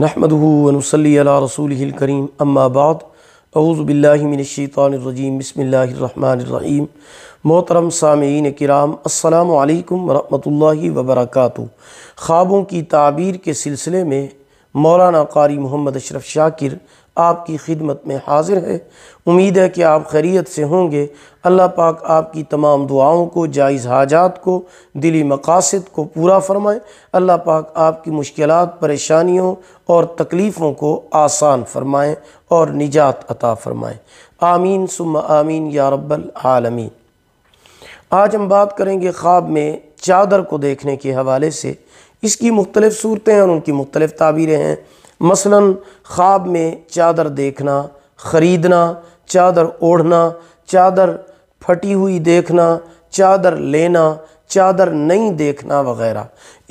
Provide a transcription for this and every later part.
رسوله الكريم اما رسول الکریم بالله من الشيطان الرجيم بسم الرحمن الرحیم محترم سامعین کرام السلام علیکم ورحمۃ اللہ وبرکاتہ خوابوں کی تعبیر کے سلسلے میں مولانا قاری محمد اشرف شاکر آپ کی خدمت میں حاضر ہے امید ہے کہ آپ خیریت سے ہوں گے اللہ پاک آپ کی تمام دعاؤں کو جائز حاجات کو دلی مقاصد کو پورا فرمائیں اللہ پاک آپ کی مشکلات پریشانیوں اور تکلیفوں کو آسان فرمائیں اور نجات عطا فرمائیں آمین سم آمین یا رب العالمین آج ہم بات کریں گے خواب میں چادر کو دیکھنے کے حوالے سے اس کی مختلف صورتیں اور ان کی مختلف تعبیریں ہیں مثلا خواب میں چادر دیکھنا خریدنا چادر اوڑھنا چادر پھٹی ہوئی دیکھنا چادر لینا چادر نہیں دیکھنا وغیرہ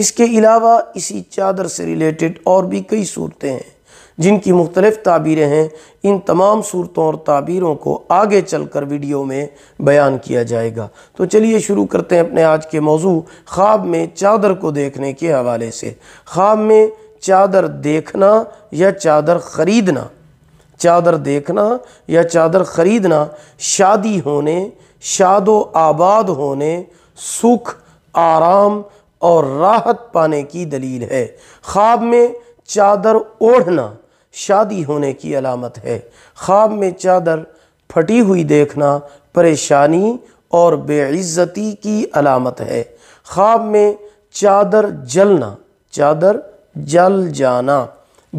اس کے علاوہ اسی چادر سے ریلیٹڈ اور بھی کئی صورتیں ہیں جن کی مختلف تعبیریں ہیں ان تمام صورتوں اور تعبیروں کو آگے چل کر ویڈیو میں بیان کیا جائے گا تو چلیے شروع کرتے ہیں اپنے آج کے موضوع خواب میں چادر کو دیکھنے کے حوالے سے خواب میں چادر دیکھنا یا چادر خریدنا چادر دیکھنا یا چادر خریدنا شادی ہونے شاد و آباد ہونے سکھ آرام اور راحت پانے کی دلیل ہے خواب میں چادر اوڑھنا شادی ہونے کی علامت ہے خواب میں چادر پھٹی ہوئی دیکھنا پریشانی اور بے عزتی کی علامت ہے خواب میں چادر جلنا چادر جل جانا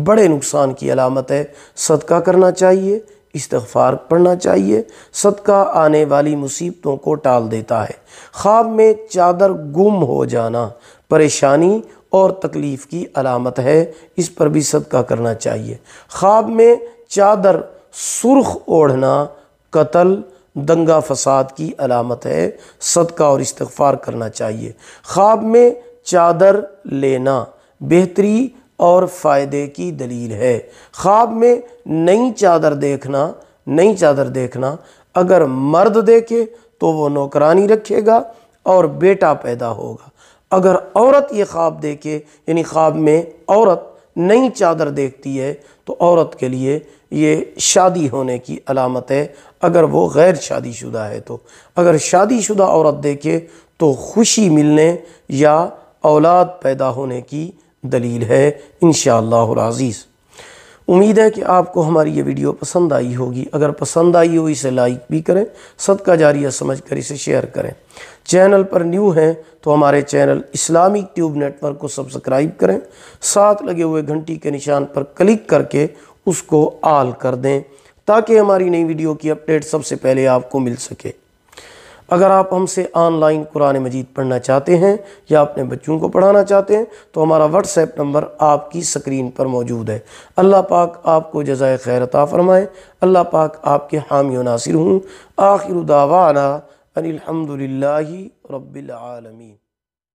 بڑے نقصان کی علامت ہے صدقہ کرنا چاہیے استغفار پڑھنا چاہیے صدقہ آنے والی مصیبتوں کو ٹال دیتا ہے خواب میں چادر گم ہو جانا پریشانی اور تکلیف کی علامت ہے اس پر بھی صدقہ کرنا چاہیے خواب میں چادر سرخ اوڑھنا قتل دنگا فساد کی علامت ہے صدقہ اور استغفار کرنا چاہیے خواب میں چادر لینا بہتری اور فائدے کی دلیل ہے خواب میں نئی چادر دیکھنا نئی چادر دیکھنا اگر مرد دیکھے تو وہ نوکرانی رکھے گا اور بیٹا پیدا ہوگا اگر عورت یہ خواب دیکھے یعنی خواب میں عورت نئی چادر دیکھتی ہے تو عورت کے لیے یہ شادی ہونے کی علامت ہے اگر وہ غیر شادی شدہ ہے تو اگر شادی شدہ عورت دیکھے تو خوشی ملنے یا اولاد پیدا ہونے کی دلیل ہے انشاءاللہ العزیز امید ہے کہ آپ کو ہماری یہ ویڈیو پسند آئی ہوگی اگر پسند آئی ہو اسے لائک بھی کریں صدقہ جاریہ سمجھ کر اسے شیئر کریں چینل پر نیو ہیں تو ہمارے چینل اسلامک ٹیوب ورک کو سبسکرائب کریں ساتھ لگے ہوئے گھنٹی کے نشان پر کلک کر کے اس کو آل کر دیں تاکہ ہماری نئی ویڈیو کی اپڈیٹ سب سے پہلے آپ کو مل سکے اگر آپ ہم سے آن لائن قرآن مجید پڑھنا چاہتے ہیں یا اپنے بچوں کو پڑھانا چاہتے ہیں تو ہمارا واٹس ایپ نمبر آپ کی سکرین پر موجود ہے اللہ پاک آپ کو جزائے خیر عطا فرمائے اللہ پاک آپ کے حامی و ناصر ہوں آخر دعوانا ان الحمدللہ رب العالمین